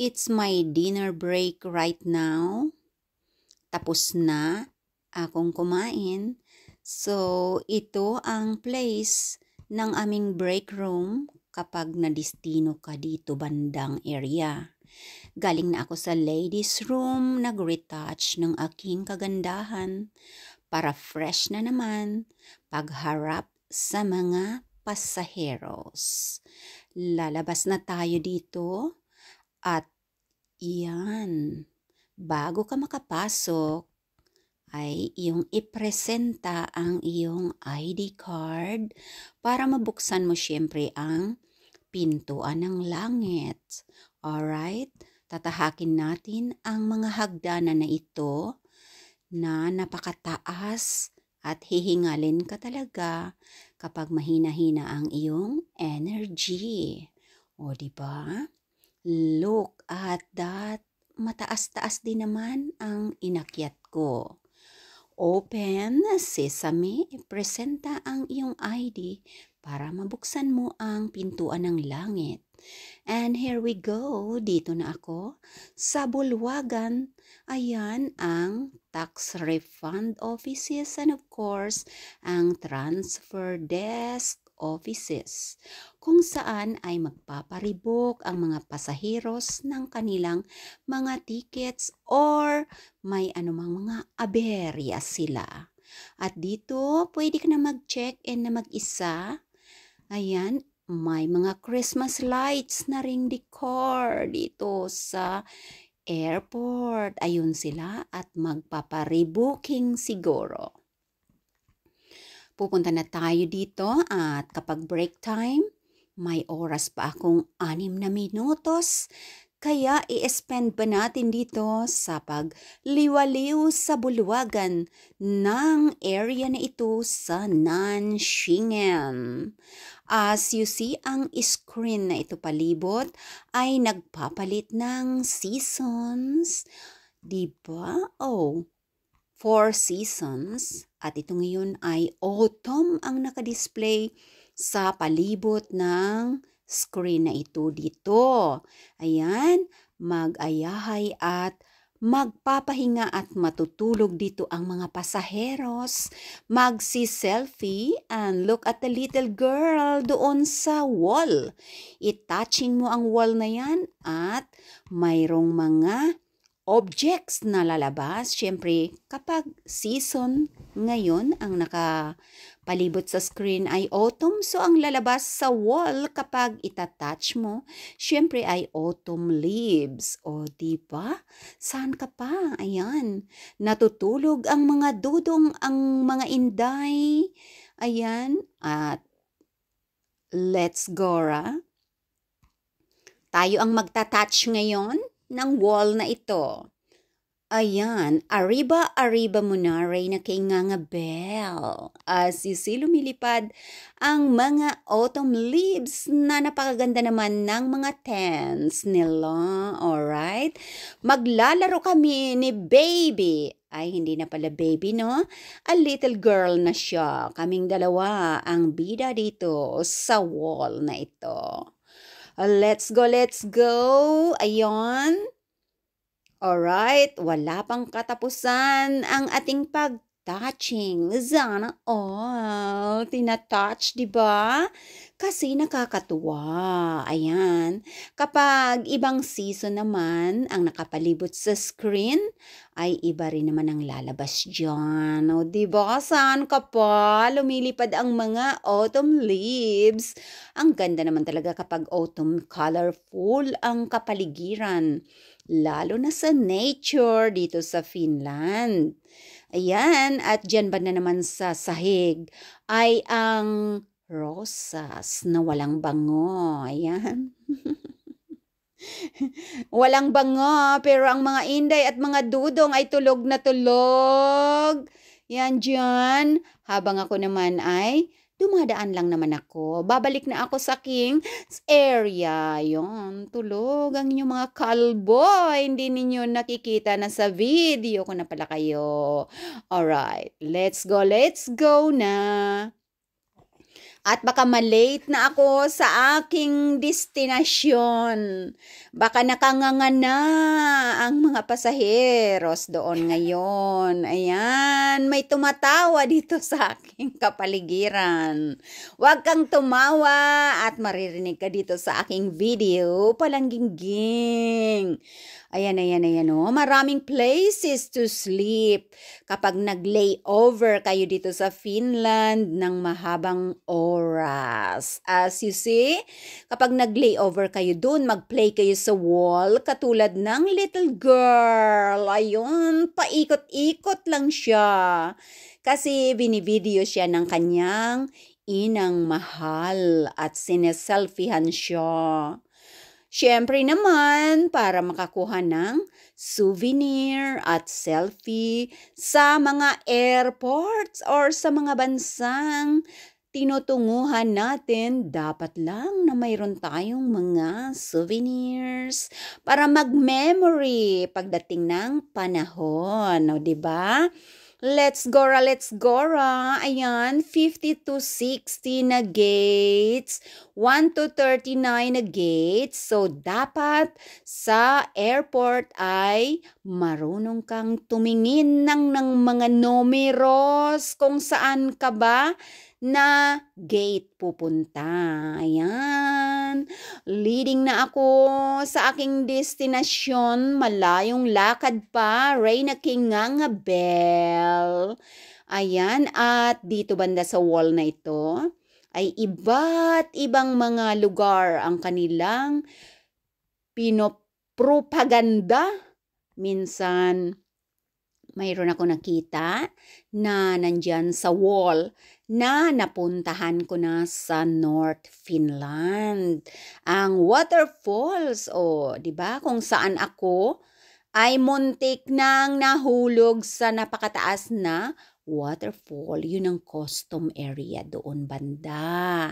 It's my dinner break right now. Tapos na akong kumain. So, ito ang place ng aming break room kapag nadistino ka dito bandang area. Galing na ako sa ladies room, nag-retouch ng aking kagandahan para fresh na naman pagharap sa mga pasaheros. Lalabas na tayo dito at iyan, bago ka makapasok, ay iyong ipresenta ang iyong ID card para mabuksan mo siyempre ang pintuan ng langit. Alright? Tatahakin natin ang mga hagdanan na ito na napakataas at hihingalin ka talaga kapag mahina-hina ang iyong energy. O, di ba? Look at that. Mataas-taas din naman ang inakyat ko. Open Sesame, presenta ang iyong ID para mabuksan mo ang pintuan ng langit. And here we go, dito na ako. Sa Bulwagan, ayan ang tax refund offices and of course, ang transfer desk offices kung saan ay magpaparibok ang mga pasaheros ng kanilang mga tickets or may anumang mga aberya sila. At dito, pwede ka na mag-check-in na mag-isa. Ayan, may mga Christmas lights na ring decor dito sa airport. Ayun sila at magpaparibooking siguro. Pupunta na tayo dito at kapag break time, may oras pa akong anim na minutos. Kaya i-spend pa natin dito sa pagliwaliw sa bulwagan ng area na ito sa Nanshingen. As you see, ang screen na ito palibot ay nagpapalit ng seasons. Diba? Oh, Four Seasons at ito ngayon ay autumn ang nakadisplay sa palibot ng screen na ito dito. Ayan, mag-ayahay at magpapahinga at matutulog dito ang mga pasaheros. Magsi-selfie and look at the little girl doon sa wall. Itouching mo ang wall na yan at mayroong mga objects na lalabas. Siyempre, kapag season ngayon ang nakapalibot sa screen ay autumn. So, ang lalabas sa wall kapag itatouch mo, siyempre ay autumn leaves. O, di ba? Saan ka pa? Ayan. Natutulog ang mga dudong, ang mga inday. Ayan. At let's go, ra. Tayo ang magtatouch ngayon ng wall na ito. Ayan, ariba-ariba mo na, Reyna kay Ngangabel. As sisi lumilipad ang mga autumn leaves na napakaganda naman ng mga tents nila. Alright? Maglalaro kami ni Baby. Ay, hindi na pala baby, no? A little girl na siya. Kaming dalawa ang bida dito sa wall na ito. Uh, let's go, let's go. Ayon. Alright, wala pang katapusan ang ating pag-touching. Sana all. Tinatouch, di ba? kasi nakakatuwa. Ayan. Kapag ibang season naman ang nakapalibot sa screen, ay iba rin naman ang lalabas dyan. O, diba? Saan ka pa? Lumilipad ang mga autumn leaves. Ang ganda naman talaga kapag autumn colorful ang kapaligiran. Lalo na sa nature dito sa Finland. Ayan, at dyan ba na naman sa sahig ay ang rosas na walang bango. Ayan. walang bango, pero ang mga inday at mga dudong ay tulog na tulog. Yan dyan. Habang ako naman ay dumadaan lang naman ako. Babalik na ako sa king area. Yon, tulog ang inyong mga kalbo. Hindi ninyo nakikita na sa video ko na pala kayo. Alright, let's go, let's go na. At baka malate na ako sa aking destinasyon. Baka nakanganga na ang mga pasaheros doon ngayon. Ayan, may tumatawa dito sa aking kapaligiran. Huwag kang tumawa at maririnig ka dito sa aking video palangging-ging. Ayan, ayan, ayan. Oh. Maraming places to sleep. Kapag nag-layover kayo dito sa Finland ng mahabang oras. As you see, kapag nag-layover kayo doon, mag-play kayo sa wall katulad ng little girl. Ayun, paikot-ikot lang siya. Kasi binivideo siya ng kanyang inang mahal at sineselfihan siya. Siyempre naman, para makakuha ng souvenir at selfie sa mga airports or sa mga bansang tinutunguhan natin, dapat lang na mayroon tayong mga souvenirs para mag-memory pagdating ng panahon, no, 'di ba? Let's Gora, Let's Gora. Ayan, 50 to 60 na gates. 1 to 39 na gates. So, dapat sa airport ay marunong kang tumingin ng, ng mga numeros kung saan ka ba na gate pupunta. Ayan. Leading na ako sa aking destinasyon. Malayong lakad pa. Reyna King Ngangabel. Ayan. At dito banda sa wall na ito ay iba't ibang mga lugar ang kanilang pinopropaganda. Minsan, mayroon ako nakita na nandyan sa wall na napuntahan ko na sa North Finland. Ang waterfalls, o, oh, di ba? Kung saan ako ay muntik nang nahulog sa napakataas na waterfall, yun ang custom area doon banda.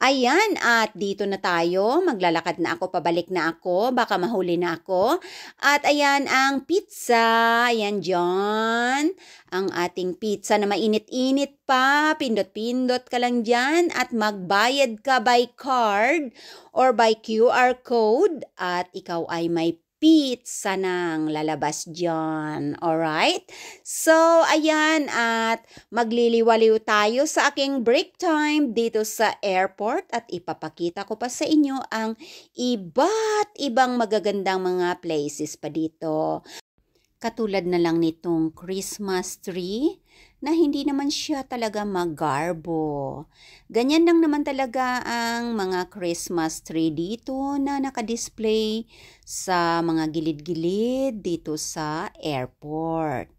Ayan, at dito na tayo. Maglalakad na ako, pabalik na ako. Baka mahuli na ako. At ayan ang pizza. Ayan, John. Ang ating pizza na mainit-init pa. Pindot-pindot ka lang dyan. At magbayad ka by card or by QR code. At ikaw ay may pizza nang lalabas dyan. Alright? So, ayan at magliliwaliw tayo sa aking break time dito sa airport at ipapakita ko pa sa inyo ang iba't ibang magagandang mga places pa dito. Katulad na lang nitong Christmas tree na hindi naman siya talaga magarbo. Ganyan lang naman talaga ang mga Christmas tree dito na nakadisplay sa mga gilid-gilid dito sa airport.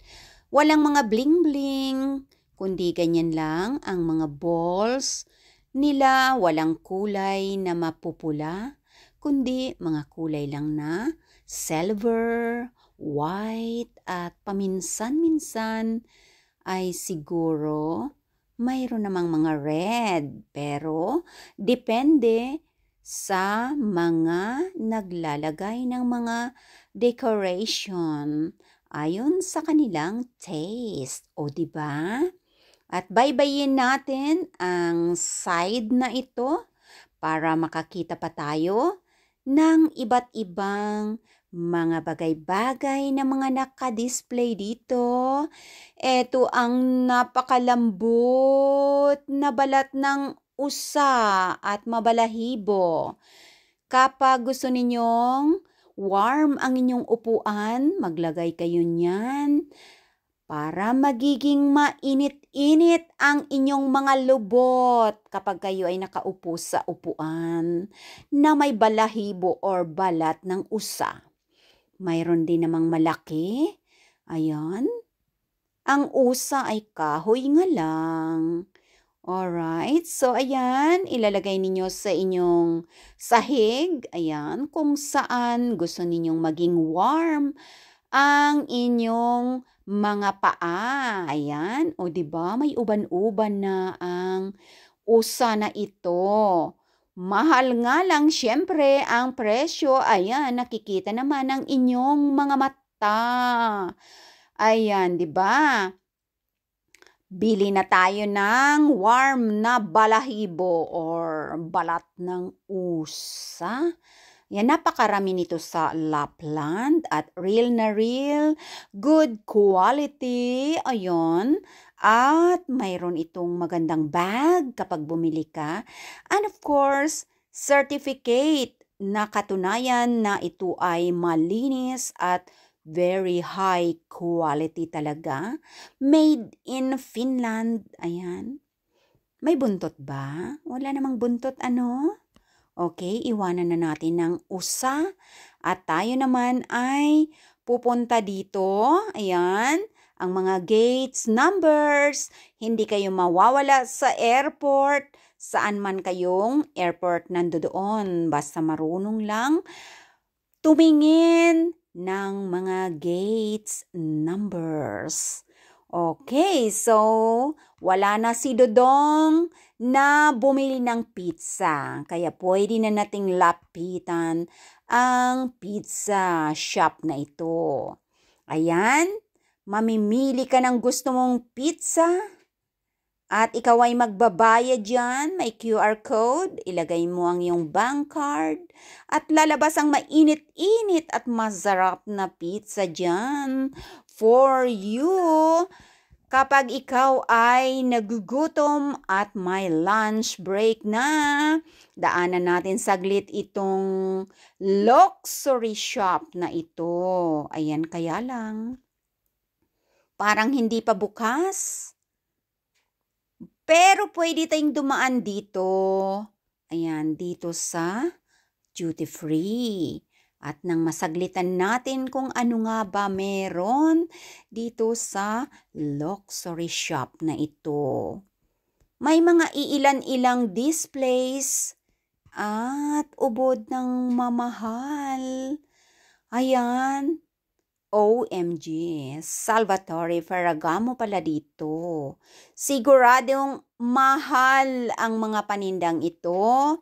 Walang mga bling-bling, kundi ganyan lang ang mga balls nila, walang kulay na mapupula, kundi mga kulay lang na silver, white at paminsan-minsan ay siguro mayroon namang mga red. Pero depende sa mga naglalagay ng mga decoration ayon sa kanilang taste. O di ba? At baybayin natin ang side na ito para makakita pa tayo ng iba't ibang mga bagay-bagay na mga nakadisplay dito. Ito ang napakalambot na balat ng usa at mabalahibo. Kapag gusto ninyong warm ang inyong upuan, maglagay kayo niyan para magiging mainit-init ang inyong mga lubot kapag kayo ay nakaupo sa upuan na may balahibo or balat ng usa. Mayroon din namang malaki. Ayan. Ang usa ay kahoy nga lang. Alright, so ayan, ilalagay ninyo sa inyong sahig, ayan, kung saan gusto ninyong maging warm ang inyong mga paa. Ayan, o ba diba, may uban-uban na ang usa na ito. Mahal nga lang syempre ang presyo. Ayan, nakikita naman ang inyong mga mata. Ayan, di ba? Bili na tayo ng warm na balahibo or balat ng usa. Yan, napakarami nito sa Lapland at real na real, good quality, ayun. At mayroon itong magandang bag kapag bumili ka. And of course, certificate na katunayan na ito ay malinis at very high quality talaga. Made in Finland. Ayan. May buntot ba? Wala namang buntot ano? Okay, iwanan na natin ng usa. At tayo naman ay pupunta dito. Ayan ang mga gates, numbers, hindi kayo mawawala sa airport, saan man kayong airport nandoon. Basta marunong lang tumingin ng mga gates, numbers. Okay, so wala na si Dodong na bumili ng pizza. Kaya pwede na nating lapitan ang pizza shop na ito. Ayan, Mamimili ka ng gusto mong pizza at ikaw ay magbabayad dyan. May QR code, ilagay mo ang iyong bank card at lalabas ang mainit-init at masarap na pizza dyan for you kapag ikaw ay nagugutom at may lunch break na, daanan natin saglit itong luxury shop na ito. Ayan, kaya lang, Parang hindi pa bukas. Pero pwede tayong dumaan dito. Ayan, dito sa duty free. At nang masaglitan natin kung ano nga ba meron dito sa luxury shop na ito. May mga iilan-ilang displays at ubod ng mamahal. Ayan, OMG, Salvatore Ferragamo pala dito. Siguradong mahal ang mga panindang ito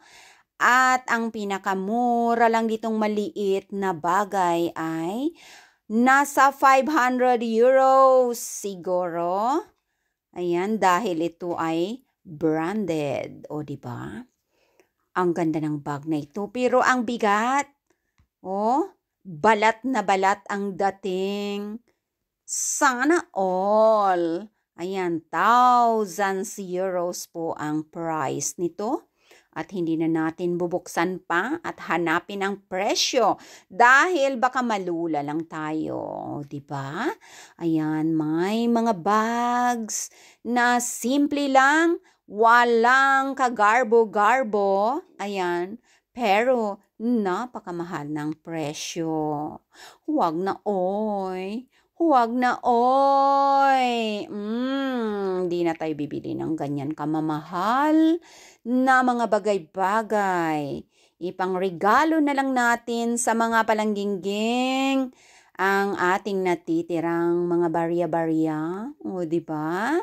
at ang pinakamura lang ditong maliit na bagay ay nasa 500 euros siguro. Ayan, dahil ito ay branded, o di ba? Ang ganda ng bag na ito, pero ang bigat. Oh, Balat na balat ang dating. Sana all. Ayan, thousands euros po ang price nito. At hindi na natin bubuksan pa at hanapin ang presyo dahil baka malula lang tayo, 'di ba? Ayan, may mga bags na simple lang, walang kagarbo-garbo. Ayan, pero, napakamahal ng presyo. Huwag na, oy. Huwag na, oy! Mm, di na tayo bibili ng ganyan kamamahal na mga bagay-bagay. Ipangregalo na lang natin sa mga palangginging ang ating natitirang mga barya-barya. O, di ba?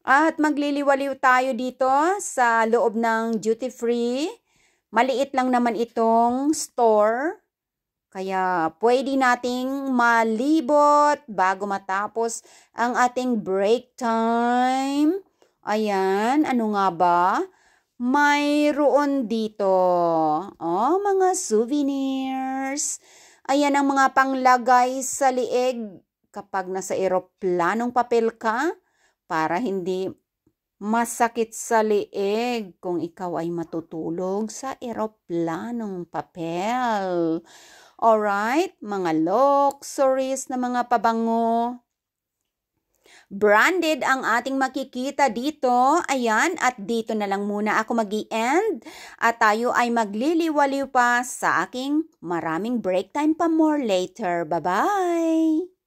At magliliwaliw tayo dito sa loob ng duty-free Maliit lang naman itong store. Kaya pwede nating malibot bago matapos ang ating break time. Ayan, ano nga ba? Mayroon dito. Oh, mga souvenirs. Ayan ang mga panglagay sa liig kapag nasa eroplanong papel ka para hindi Masakit sa lieg kung ikaw ay matutulog sa eroplanong papel. Alright, mga luxuries na mga pabango. Branded ang ating makikita dito. Ayan, at dito na lang muna ako mag end At tayo ay magliliwaliw pa sa aking maraming break time pa more later. Bye-bye!